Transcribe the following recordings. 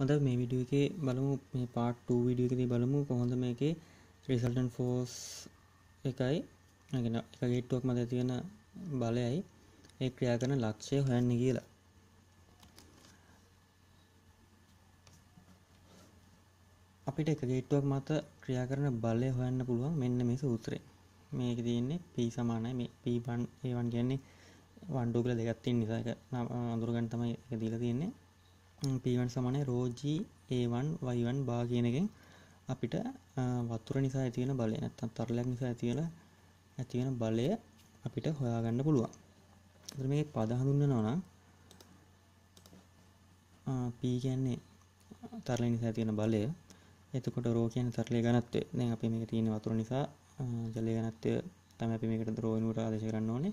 හොඳ මේ විඩිය එක බලමු මේ පාට් විඩිය එකති බලමු කොහොඳ මේ එක රිසල්ටන් ෆෝස් එකයි ගෙන එකගේට්ටුවක් මත තියෙන බලයයි ඒ ක්‍රියා කරන ලක්ෂය හොයන්න කියලා අපිට එකගේට්ටුවක් මත ක්‍රියා කරන බලය හොයන්න පුළුවන් මෙන්න මේ සූත්‍රය මේක තියන්නේ පී සමානයි මේ පීබන් ඒවන් කියන්නේ වන්ඩුගල දෙගත්තින් නිසා අඳුරගන් තමයි දීල තියන්නේ P1 සමනය රෝජී A1 Y1 බා කියනකෙන් අපිට වතුර නිසා ඇතිවෙන බලය නැත්තම් තරලයක් නිසා ඇතිවෙන ඇතිවෙන බලය අපිට හොයාගන්න පුළුවන් මේ පද හඳුන්වනවා නම් P කියන්නේ තරල නිසා තියෙන බලය එතකොට රෝකයන තරලය ගනත්වය දැ අපි මේ තියෙන වතුර නිසා ජලය ගනත්වය තම අපි මේකට රෝනුවට ආදශ කරන්න ඕනේ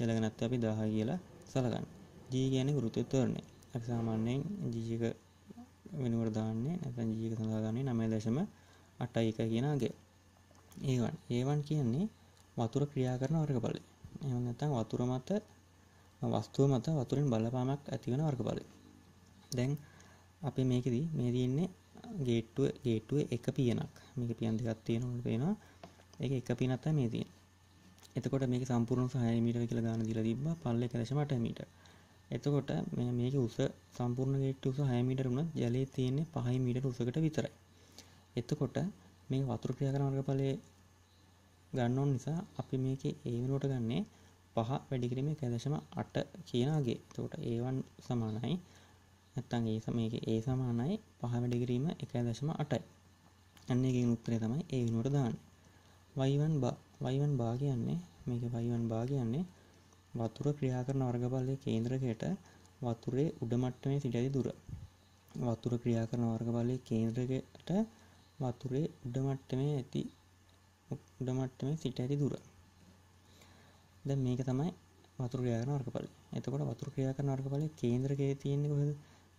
ජලගනත්ව අපි දහ කියලා සලගන්න ජී කියන ගෘතය තවරණය අපි සාමාන්‍යයෙන් ජීජක වෙනුවට දාන්නේ නැත්නම් ජීජක සඳහා ගන්නේ 9.81 කියන අගය. ඒවන් ඒවන් කියන්නේ වතුර ක්‍රියා කරන වර්ගඵලය. එහෙම නැත්නම් වතුර මත වස්තුව මත වතුරෙන් බලපෑමක් ඇති වෙන වර්ගඵලය. දැන් අපි මේකෙදි මේ තියෙන්නේ ගේට්ටුව ගේට්ටුව එක පියනක්. මේක පියන් දෙකක් තියෙනවා පේනවා. ඒක එක පියනක් තමයි මේ තියෙන්නේ. එතකොට මේක සම්පූර්ණ 6 මීටර කියලා ගාන දීලා තිබ්බා. පල්ලේ 1.8 මීටර. එතකොට මේක උස සම්පූර්ණ ගේට උස හයමිට වුණ ජලය තියෙන්නේ පහයි මීට උසකට විතරයි එතකොට මේ වතුර ක්‍රියාකරන වර්ගඵලය ගන්නවන් නිසා අපි මේක ඒ වෙනුවට ගන්නේ පහ වැඩිකිරීම කැදශම අට කියනගේ තෝට ඒවන් සමානයි ඇත්තන් ඒ සමයක ඒ සමානයි පහ වැඩිකිරීම එක දශම අටයි අන්නේගේ උත්තරය තමයි ඒ වෙනුවට දාන්න වයිවන් බා වයිවන් භාගයන්නේ මේක වයිවන් භාගයන්නේ වතුර ක්‍රියා කරන වර්ගඵලයේ කේන්ද්‍රකයට වතුරේ උඩ මට්ටමේ සිටයි දුර. වතුර ක්‍රියා කරන වර්ගඵලයේ කේන්ද්‍රකයට වතුරේ උඩ මට්ටමේ ඇති උඩ මට්ටමේ සිට ඇති දුර. දැන් මේක තමයි වතුර ක්‍රියා කරන වර්ගඵලය. එතකොට වතුර ක්‍රියා කරන වර්ගඵලයේ කේන්ද්‍රකයේ තියෙන්නේ කොහෙද?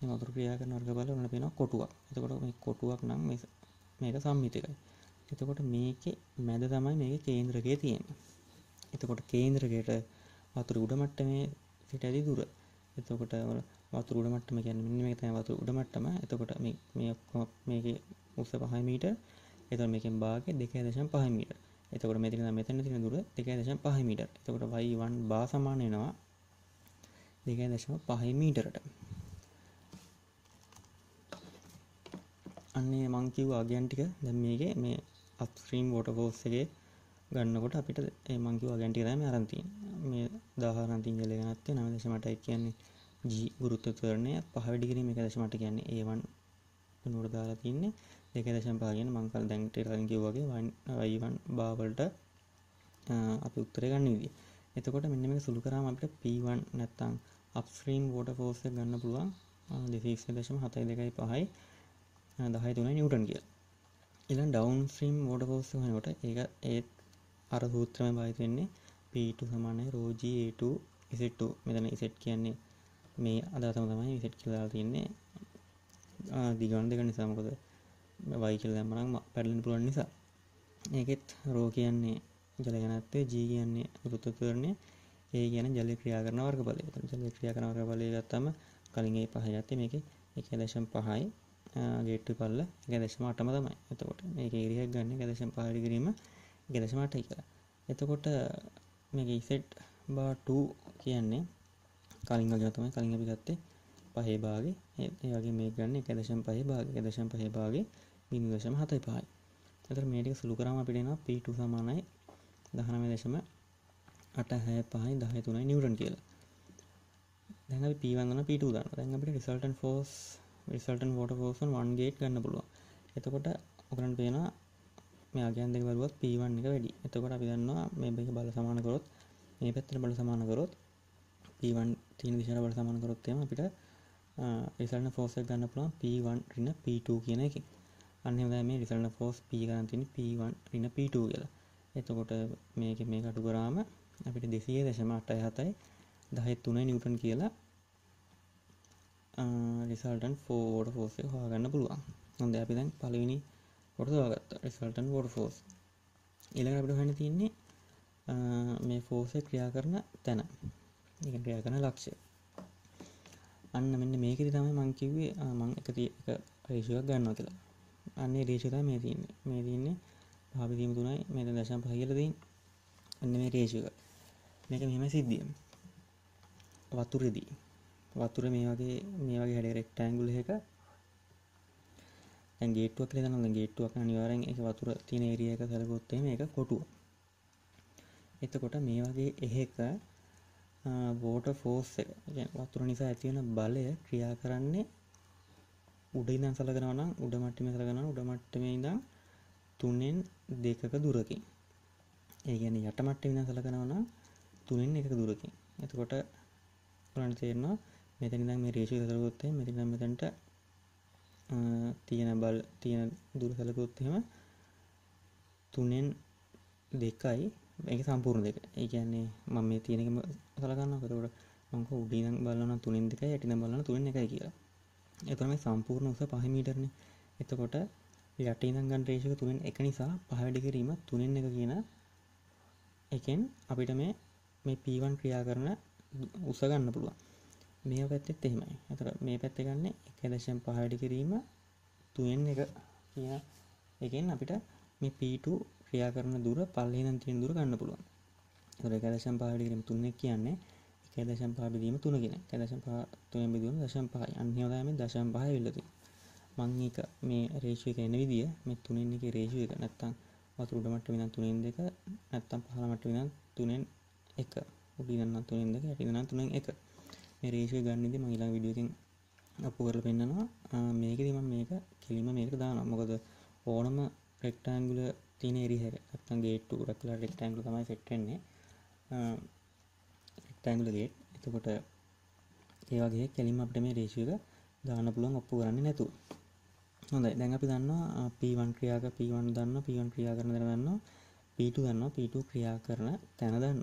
මේ වතුර ක්‍රියා කරන වර්ගඵලය ඔන්න පේනවා කොටුවක්. එතකොට මේ කොටුවක් නම් මේක සම්මිතිකයි. එතකොට මේකේ මැද තමයි මේකේ කේන්ද්‍රකය තියෙන්නේ. එතකොට කේන්ද්‍රකයට වතුර උඩ මට්ටමේ සිට ඇති දුර එතකොට වතුර උඩ මට්ටම කියන්නේ මෙන්න මේක තමයි වතුර උඩ මට්ටම එතකොට මේ මේ ඔක්කොම මේකේ උස 5 මීටර එතකොට මේකෙන් භාගය 2.5 මීටර එතකොට මේ දෙක මෙතන තියෙන දුර 2.5 මීටර එතකොට y1 බා සමාන වෙනවා 2.5 මීටරට අන්නේ මං කිව්වා අගයන් ටික දැන් මේකේ මේ අප්ස්ට්‍රීම් වෝටර් ෆෝස් එකේ ගන්නකොට අපිට ඒ මං කිව්වා අගයන් ටික තමයි අරන් තියෙන්නේ මේ දාහරන්තින් ජලගනත්තේ නම දශමටයි කියන්නේ ජී ගුරුත්තුවරණය පහවිඩිගරීම එක දශමට කියන්නේ ඒවන් නුරදාලා තින්නේ දෙක දශම් පාගෙන මංකල් දැන්ට කලින් කිව්වගේ වයිවන් බාවලට අපි උත්තරය ගන්න විදි එතකොට මෙන්න මේ සුළු කරාම අපිට P1 නැත්තම් අප්ස්ට්‍රීම් වෝටර් ෆෝස් එක ගන්න පුළුවන් 2.72 13.3 නිව්ටන් කියලා ඊළඟ ඩවුන්ස්ට්‍රීම් වෝටර් ෆෝස් එක හොයනකොට ඒක ඒත් අර සූත්‍රයම භාවිත වෙන්නේ P2 සමානයි රෝ G A2 Z2 මෙතන Z කියන්නේ මේ අදහසම තමයි Z කියලා දාලා තියෙන්නේ දිගන දෙක නිසා මොකද y කියලා දැම්මනම් පැටලෙන්න පුළුවන් නිසා ඒකෙත් රෝ කියන්නේ ජල ඝනත්වය G කියන්නේ ඍතුත්වකරණය A කියන්නේ ජලය ක්‍රියා කරන වර්ගඵලය. එතන ජලය ක්‍රියා කරන වර්ගඵලය ගත්තම කලින් ඒ පහ යත්තේ මේකේ 1.5යි ගේට්ටු පල්ල 1.8ම තමයි. එතකොට මේකේ ඉරියක් ගන්න 1.5 ඩිග්‍රීම 1.8යි කියලා. එතකොට මේ ඉසෙට් බා2 කියන්නේ කලින් වගේ තමයි කලින් අපි ගත්තේ පහේ භාගේ ඒ වගේ මේ ගන්න 1.5 භාග 1.5 භාගේ 3.75යි. එතකොට මේ ටික සුළු කරාම අපිට එනවා P2 සමානයි 19.865 13 නිව්ටන් කියලා. දැන් අපි P1 ගන්න P2 ගන්න. දැන් අපිට resultant force resultant water force on one gate ගන්න පුළුවන්. එතකොට ඔකරන් පේනවා මේ අගයන් දෙක බලුවත් P1 එක වැඩි. එතකොට අපි දන්නවා මේ දෙක බල සමාන කරොත් මේ පැත්තට බල සමාන කරොත් P1 තියෙන දිශාවට බල සමාන කරොත් එහෙම අපිට රිසල්ට් ෆෝස් එක ගන්න පුළුවන් P1 ඍණ P2 කියන එකෙන්. අන්න එහෙම තමයි මේ රිසල්ට් ෆෝස් P ගන්න තියෙන්නේ P1 ඍණ P2 කියලා. එතකොට මේක මේක අඩු කරාම අපිට 200.87යි 10.3 නිව්ටන් කියලා රිසල්ටන් ෆෝඩ ෆෝස් එක හොයාගන්න පුළුවන්. හොඳයි අපි දැන් පළවෙනි කොරසවාගත්ත රිසල්ටන් වොඩ ෆෝස් එළඟ අපට හැන තින්නේ මේ ෆෝස ක්‍රියා කරන තැන ක්‍රියා කරන ලක්ෂය අන්න මෙන්න මේකෙති තමයි මංකිවේ මං එක රේෂුවක් ගන්නවා කියලා අන්නේ රේෂතා මේ තින්නේ මේ තින්නේ පාපිදීම තුනයි මෙත දශම් පහගලදී අන්න මේ රේෂුක මේක මෙම සිද්ධියම් වතුරදී වතුර මේ වගේ මේ වගේ හැඩ රෙක්ටෑන්ගුල එක ගේටුවක් ලගන ගේටුවක් අනිවාරෙන් එක වතුර තින ඒරියක සැලකොත්තේ එක කොටුව එතකොට මේ වගේ එහෙක බෝට ෆෝස් වතුර නිසා ඇතිවන බලය ක්‍රියා කරන්නේ උඩයිදන් සලගෙනවන උඩමට්ටම සලගෙන උඩමට්ටම ඉදම් තුනෙන් දෙකක දුරකින් ඒගැන යටමට්ට විඳ සලගෙනවන තුනෙන් එක දුරකින් එතකොට පුලන් තේරනවා මෙතනිදම් මේ රේෂි සලකොත්තේ මෙතිනම් මෙතැන්ට තියෙන බල තියෙන දුරසලකුත් එහෙම තුනෙන් දෙකයි එක සම්පූර්ණ දෙක ඒ කියන්නේ මම මේ තියෙනකම සලකන්න කරකට මංක උඩිනම් බලන තුනින් දෙකයි යටිනම් බලන තුනෙන් එකයි කියලා එතනම සම්පූර්ණ උස පහ මීටරනේ එතකොට යට ඉඳන් ගන්න රේෂියෝ තුනෙන් එක නිසා පහ වැඩි කිරීම තුනෙන් එක කියන එකෙන් අපිට මේ මේ P1 ක්‍රියා කරන උස ගන්න පුළුවන් මේ පැත්තෙත් එහෙමයි ඇතර මේ පැත්ත ගන්න එක දශම් පහඩි කිරීම තුයෙන් එක කිය එකෙන් අපිට මේ පීටු ක්‍රියා කරන දුර පල්ලහින තියෙන් දුර ගන්න පුළුවන් තොර එක දශම් පහඩිකිරීම තුන්න කියන්නේ එක දශම් පාඩිදීම තුනගෙන කැදශම් පාතුයෙන් බිදුවන දශම් පහ අන්‍යදාම දශම් පහ වෙල්ලති මංක මේ රේෂය කැන විදිිය මේ තුනෙන් එක රේෂය එක නැත්තං වතුරුට මට වෙන තුනෙන් දෙක නැත්තම් පහලමට වෙන තුනෙන් එක උඩිනන්න තුනෙන් දෙක ඇටිදන තුනෙන් එක රේෂය ගන්නද මහිලා විඩියකින් අපපු කරල පෙන්න්නනවා මේකදම මේක කෙලිම මේක දාන මොකද ඕනම රෙක්ටෑන්ගුල තින එරිහර අත්තන් ගේට රක්ලා රෙක්ටෑන්ගු තමයි සෙට්ටන්නේ රෙක්ටෑන්ගුලගේ එතකොට ඒවගේ කෙලිම අපට මේ රේශයක දාන පුළුවන් ඔප්පු කරන්න නැතු හොඳයි දැන් අපි දන්නවා පීවන් ක්‍රියාක පීවන් දන්න පීවන් ක්‍රියා කරන දරන්න පීටු ගන්න පීටු ක්‍රියා කරන තැන දන්න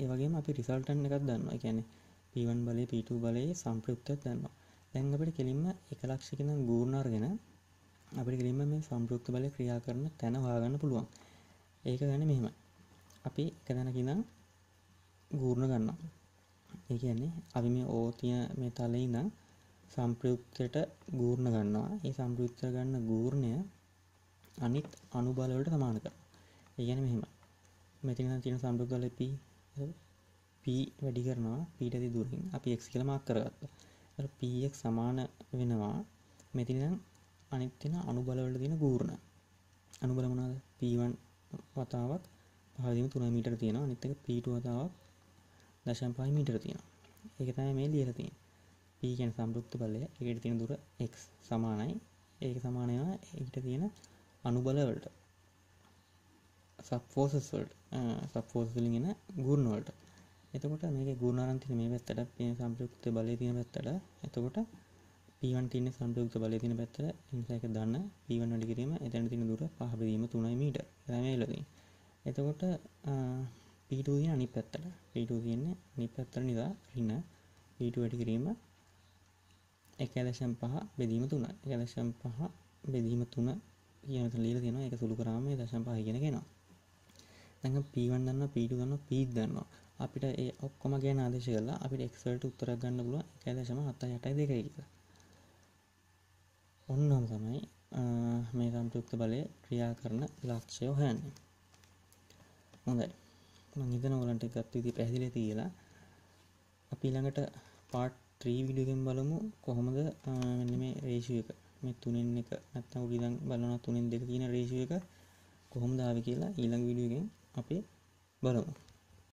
ඒ වගේ අපි රිසල්ටන් එකක් දන්නවා එකැනේ P1 බලය P2 බලයේ සම්ප්‍රයුක්තයක් දන්නවා. දැන් අපිට කෙලින්ම 1 ලක්ෂ කියන ගුණ අරගෙන අපිට කෙලින්ම මේ සම්ප්‍රයුක්ත බලය ක්‍රියා කරන තැන හොයාගන්න පුළුවන්. ඒක ගන්න මෙහෙමයි. අපි එක තැනක ඉඳන් ගුණ ගන්නවා. ඒ කියන්නේ අපි මේ O තියෙන මේ තලේ ඉඳන් සම්ප්‍රයුක්තයට ගුණ ගන්නවා. ඒ සම්ප්‍රයුක්ත ගන්න ගුණය අනිත් අණු බල වලට සමාන කරනවා. ඒ කියන්නේ මෙහෙමයි. මෙතන තියෙන සම්ප්‍රයුක්ත බලය P p වැඩි කරනවා පීටති දුරින් අපි එක් කියල මක් කරගත්ත පක් සමාන වෙනවා මෙතිනම් අනිත්තින අනුබලවල තියෙන ගූර්ණ අනුබලමනාද පීවන් වතාවක් පහදිම තුන මීටර තියෙනවා අනිත්තක පීටු වතාවක් දශම් පයි මීටර තියෙනවා එකතයි මේ ලියල තියෙන පීගැන සම්පෘක්ත බලය එකට තියෙන දුර එක් සමානයි ඒක සමානයවා එකට තියෙන අනුබලවලට සප්ෆෝසස්වල්ට සප්ෆෝස්ලිගෙන ගුර්ණවලට එතකොට මේක ගුණාරන්තින මේ පැත්තට පින සංයුක්ත බලය තියෙන පැත්තට එතකොට P1 තියෙන සංයුක්ත බලය තියෙන පැත්තට නිසා එක දන්න P1 වැඩි කිරීම එතන තියෙන දුර 5 වීම 3 මීටර්. එතන මේලා තියෙන්නේ. එතකොට P2 තියෙන අනිත් පැත්තට P2 තියෙන්නේ අනිත් පැත්තට නිසා ඍණ P2 වැඩි කිරීම 1.5 බෙදීම 3. 1.5 බෙදීම 3 කියන විතර ලියලා තියෙනවා. ඒක සුළු කරාම 1.5 කියන එක එනවා. දැන් P1 දන්නවා P2 දන්නවා P3 දන්නවා. අපිට ඒ ඔක්කොම ගැන ආදේශ කරලා අපිට එක්සල්ට උත්තරක් ගන්න පුළුව කැදශම හත්ත යටයි දෙක කියලා ඔන්නම් තමයි මේ සම්පයුක්ත බලය ක්‍රියා කරන ලක්ෂය හොයන්න හොඳයි මංහිතන ඔලන්ට එකත් විදි පැහදිල තියලා අපි ළඟට පාට් ත්‍රී විඩියගෙන් බලමු කොහොමද මේ රේෂුව එක මේ තුනෙන් එක නැත්තම් උඩිදන් බලන තුනෙන් දෙක කියන රේෂුව එක කොහොමදාව කියලා ඊළඟ විඩියගෙන් අපි බලමු